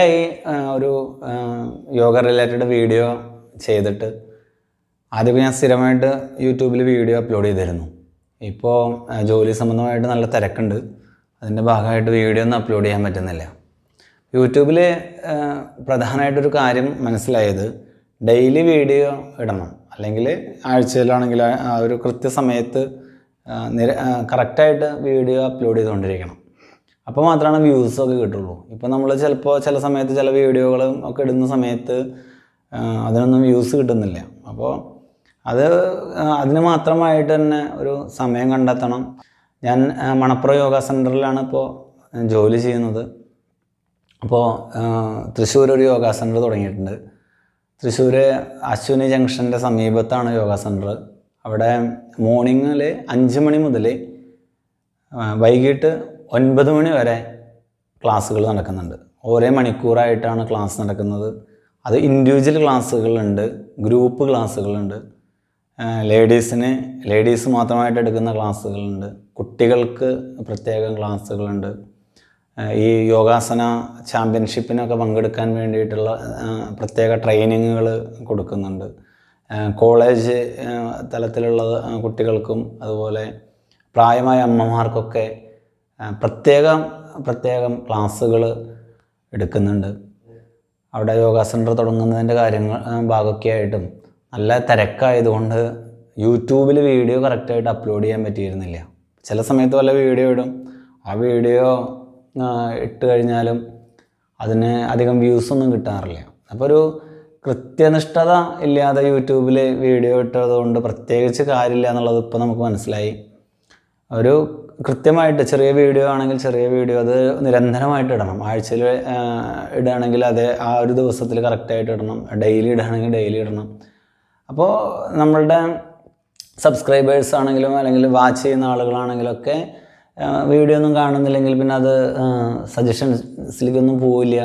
ആയി ഒരു yoga related video ചെയ്തിട്ട് ആദ്യമൊക്കെ ഞാൻ സ്ഥിരമായിട്ട് യൂട്യൂബിൽ വീഡിയോ അപ്ലോഡ് ചെയ്തിരുന്നു ഇപ്പോൾ ജോലി സംബന്ധമായിട്ട് നല്ല തിരക്കുണ്ട് അതിൻ്റെ ഭാഗമായിട്ട് വീഡിയോ ഒന്നും അപ്ലോഡ് ചെയ്യാൻ പറ്റുന്നില്ല യൂട്യൂബിൽ പ്രധാനമായിട്ടൊരു കാര്യം മനസ്സിലായത് ഡെയിലി വീഡിയോ ഇടണം അല്ലെങ്കിൽ ആഴ്ചയിലാണെങ്കിൽ ആ ഒരു കൃത്യസമയത്ത് നിര കറക്റ്റായിട്ട് വീഡിയോ അപ്ലോഡ് ചെയ്തുകൊണ്ടിരിക്കണം അപ്പോൾ മാത്രമാണ് വ്യൂസ് ഒക്കെ കിട്ടുള്ളൂ ഇപ്പോൾ നമ്മൾ ചിലപ്പോൾ ചില സമയത്ത് ചില വീഡിയോകളും ഒക്കെ ഇടുന്ന സമയത്ത് അതിനൊന്നും വ്യൂസ് കിട്ടുന്നില്ല അപ്പോൾ അത് അതിന് മാത്രമായിട്ട് തന്നെ ഒരു സമയം കണ്ടെത്തണം ഞാൻ മണപ്പുറം യോഗ സെൻറ്ററിലാണ് ഇപ്പോൾ ജോലി ചെയ്യുന്നത് അപ്പോൾ തൃശ്ശൂർ ഒരു യോഗ സെൻറ്റർ തുടങ്ങിയിട്ടുണ്ട് തൃശ്ശൂർ അശ്വിനി ജംഗ്ഷൻ്റെ സമീപത്താണ് യോഗ സെൻറ്റർ അവിടെ മോർണിംഗിൽ അഞ്ച് മണി മുതൽ വൈകിട്ട് ഒൻപത് മണി വരെ ക്ലാസ്സുകൾ നടക്കുന്നുണ്ട് ഓരോ മണിക്കൂറായിട്ടാണ് ക്ലാസ് നടക്കുന്നത് അത് ഇൻഡിവിജ്വൽ ക്ലാസ്സുകളുണ്ട് ഗ്രൂപ്പ് ക്ലാസ്സുകളുണ്ട് ലേഡീസിന് ലേഡീസ് മാത്രമായിട്ട് എടുക്കുന്ന ക്ലാസ്സുകളുണ്ട് കുട്ടികൾക്ക് പ്രത്യേകം ക്ലാസ്സുകളുണ്ട് ഈ യോഗാസന ചാമ്പ്യൻഷിപ്പിനൊക്കെ പങ്കെടുക്കാൻ വേണ്ടിയിട്ടുള്ള പ്രത്യേക ട്രെയിനിങ്ങുകൾ കൊടുക്കുന്നുണ്ട് കോളേജ് തലത്തിലുള്ള കുട്ടികൾക്കും അതുപോലെ പ്രായമായ അമ്മമാർക്കൊക്കെ പ്രത്യേകം പ്രത്യേകം ക്ലാസ്സുകൾ എടുക്കുന്നുണ്ട് അവിടെ യോഗ സെൻറ്റർ തുടങ്ങുന്നതിൻ്റെ കാര്യങ്ങൾ ഭാഗമൊക്കെയായിട്ടും നല്ല തിരക്കായതുകൊണ്ട് യൂട്യൂബിൽ വീഡിയോ കറക്റ്റായിട്ട് അപ്ലോഡ് ചെയ്യാൻ പറ്റിയിരുന്നില്ല ചില സമയത്ത് വല്ല വീഡിയോ ഇടും ആ വീഡിയോ ഇട്ട് കഴിഞ്ഞാലും അതിന് അധികം വ്യൂസൊന്നും കിട്ടാറില്ല അപ്പോൾ ഒരു കൃത്യനിഷ്ഠത ഇല്ലാതെ യൂട്യൂബിൽ വീഡിയോ ഇട്ടതുകൊണ്ട് പ്രത്യേകിച്ച് കാര്യമില്ല എന്നുള്ളത് ഇപ്പോൾ നമുക്ക് മനസ്സിലായി ഒരു കൃത്യമായിട്ട് ചെറിയ വീഡിയോ ആണെങ്കിൽ ചെറിയ വീഡിയോ അത് നിരന്തരമായിട്ട് ഇടണം ആഴ്ചയിൽ ഇടുകയാണെങ്കിൽ അത് ആ ഒരു ദിവസത്തിൽ കറക്റ്റായിട്ട് ഇടണം ഡെയിലി ഇടുകയാണെങ്കിൽ ഡെയിലി ഇടണം അപ്പോൾ നമ്മളുടെ സബ്സ്ക്രൈബേഴ്സ് ആണെങ്കിലും അല്ലെങ്കിൽ വാച്ച് ചെയ്യുന്ന ആളുകളാണെങ്കിലൊക്കെ വീഡിയോ ഒന്നും കാണുന്നില്ലെങ്കിൽ പിന്നെ അത് സജഷൻസിലേക്കൊന്നും പോവില്ല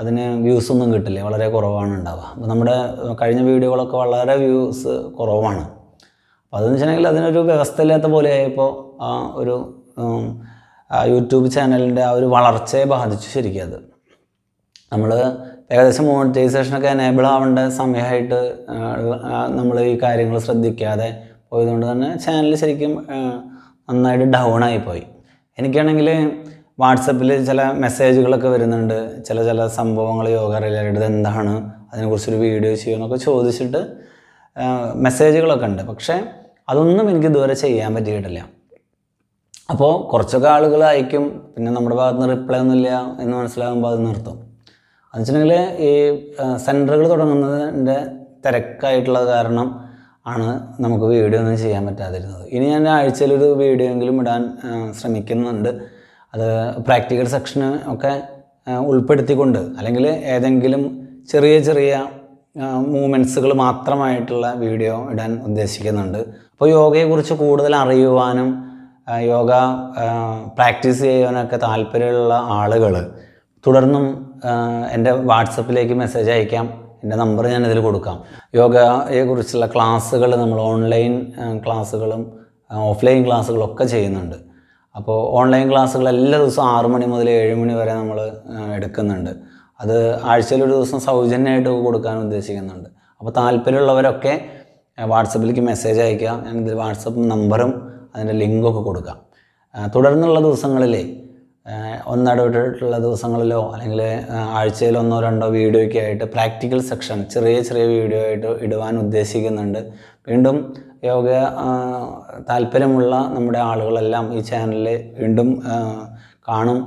അതിന് വ്യൂസ് ഒന്നും കിട്ടില്ല വളരെ കുറവാണ് ഉണ്ടാവുക അപ്പോൾ നമ്മുടെ കഴിഞ്ഞ വീഡിയോകളൊക്കെ വളരെ വ്യൂസ് കുറവാണ് അപ്പോൾ അതെന്ന് വെച്ചിട്ടുണ്ടെങ്കിൽ അതിനൊരു വ്യവസ്ഥ ഇല്ലാത്ത ഇപ്പോൾ ഒരു യൂട്യൂബ് ചാനലിൻ്റെ ആ ഒരു വളർച്ചയെ ബാധിച്ചു ശരിക്കും അത് നമ്മൾ ഏകദേശം മോണിറ്റൈസേഷനൊക്കെ എനേബിൾ ആവേണ്ട സമയമായിട്ട് നമ്മൾ ഈ കാര്യങ്ങൾ ശ്രദ്ധിക്കാതെ പോയതുകൊണ്ട് തന്നെ ചാനൽ ശരിക്കും നന്നായിട്ട് ഡൗൺ ആയിപ്പോയി എനിക്കാണെങ്കിൽ വാട്സപ്പിൽ ചില മെസ്സേജുകളൊക്കെ വരുന്നുണ്ട് ചില ചില സംഭവങ്ങൾ യോഗ റിലേറ്റഡ് എന്താണ് അതിനെക്കുറിച്ചൊരു വീഡിയോ ചെയ്യുമെന്നൊക്കെ ചോദിച്ചിട്ട് മെസ്സേജുകളൊക്കെ ഉണ്ട് പക്ഷേ അതൊന്നും എനിക്ക് ഇതുവരെ ചെയ്യാൻ പറ്റിയിട്ടില്ല അപ്പോൾ കുറച്ചൊക്കെ ആളുകൾ അയക്കും പിന്നെ നമ്മുടെ ഭാഗത്ത് നിന്ന് റിപ്ലൈ ഒന്നുമില്ല എന്ന് മനസ്സിലാകുമ്പോൾ അത് നിർത്തും എന്ന് വെച്ചിട്ടുണ്ടെങ്കിൽ ഈ സെൻറ്ററുകൾ തുടങ്ങുന്നതിൻ്റെ തിരക്കായിട്ടുള്ളത് കാരണം ആണ് നമുക്ക് വീഡിയോ ഒന്നും ചെയ്യാൻ പറ്റാതിരുന്നത് ഇനി ഞാൻ ആഴ്ചയിലൊരു വീഡിയോ എങ്കിലും ഇടാൻ ശ്രമിക്കുന്നുണ്ട് അത് പ്രാക്ടിക്കൽ സെക്ഷന് ഒക്കെ ഉൾപ്പെടുത്തിക്കൊണ്ട് അല്ലെങ്കിൽ ഏതെങ്കിലും ചെറിയ ചെറിയ മൂമെൻറ്റ്സുകൾ മാത്രമായിട്ടുള്ള വീഡിയോ ഇടാൻ ഉദ്ദേശിക്കുന്നുണ്ട് അപ്പോൾ യോഗയെക്കുറിച്ച് കൂടുതൽ അറിയുവാനും യോഗ പ്രാക്ടീസ് ചെയ്യാനൊക്കെ താല്പര്യമുള്ള ആളുകൾ തുടർന്നും എൻ്റെ വാട്സപ്പിലേക്ക് മെസ്സേജ് അയക്കാം എൻ്റെ നമ്പർ ഞാൻ ഇതിൽ കൊടുക്കാം യോഗയെക്കുറിച്ചുള്ള ക്ലാസ്സുകൾ നമ്മൾ ഓൺലൈൻ ക്ലാസ്സുകളും ഓഫ്ലൈൻ ക്ലാസ്സുകളൊക്കെ ചെയ്യുന്നുണ്ട് അപ്പോൾ ഓൺലൈൻ ക്ലാസ്സുകൾ എല്ലാ ദിവസവും ആറു മണി മുതൽ ഏഴ് മണി വരെ നമ്മൾ എടുക്കുന്നുണ്ട് അത് ആഴ്ചയിൽ ഒരു ദിവസം സൗജന്യമായിട്ട് കൊടുക്കാൻ ഉദ്ദേശിക്കുന്നുണ്ട് അപ്പോൾ താല്പര്യമുള്ളവരൊക്കെ വാട്സപ്പിലേക്ക് മെസ്സേജ് അയക്കുക ഞാൻ ഇതിൽ വാട്സപ്പ് നമ്പറും അതിൻ്റെ ലിങ്കൊക്കെ കൊടുക്കാം തുടർന്നുള്ള ദിവസങ്ങളിൽ ഒന്നിടവിട്ടുള്ള ദിവസങ്ങളിലോ അല്ലെങ്കിൽ ആഴ്ചയിൽ ഒന്നോ രണ്ടോ വീഡിയോയ്ക്ക് ആയിട്ട് പ്രാക്ടിക്കൽ സെക്ഷൻ ചെറിയ ചെറിയ വീഡിയോ ആയിട്ട് ഇടുവാൻ ഉദ്ദേശിക്കുന്നുണ്ട് വീണ്ടും യോഗ താല്പര്യമുള്ള നമ്മുടെ ആളുകളെല്ലാം ഈ ചാനലിൽ വീണ്ടും കാണും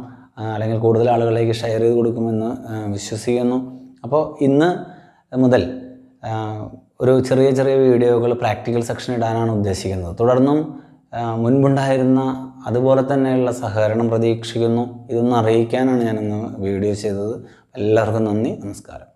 അല്ലെങ്കിൽ കൂടുതൽ ആളുകളിലേക്ക് ഷെയർ ചെയ്ത് കൊടുക്കുമെന്ന് വിശ്വസിക്കുന്നു അപ്പോൾ ഇന്ന് മുതൽ ഒരു ചെറിയ ചെറിയ വീഡിയോകൾ പ്രാക്ടിക്കൽ സെക്ഷൻ ഇടാനാണ് ഉദ്ദേശിക്കുന്നത് തുടർന്നും മുൻപുണ്ടായിരുന്ന അതുപോലെ തന്നെയുള്ള സഹകരണം പ്രതീക്ഷിക്കുന്നു ഇതൊന്ന് അറിയിക്കാനാണ് ഞാനിന്ന് വീഡിയോ ചെയ്തത് എല്ലാവർക്കും നന്ദി നമസ്കാരം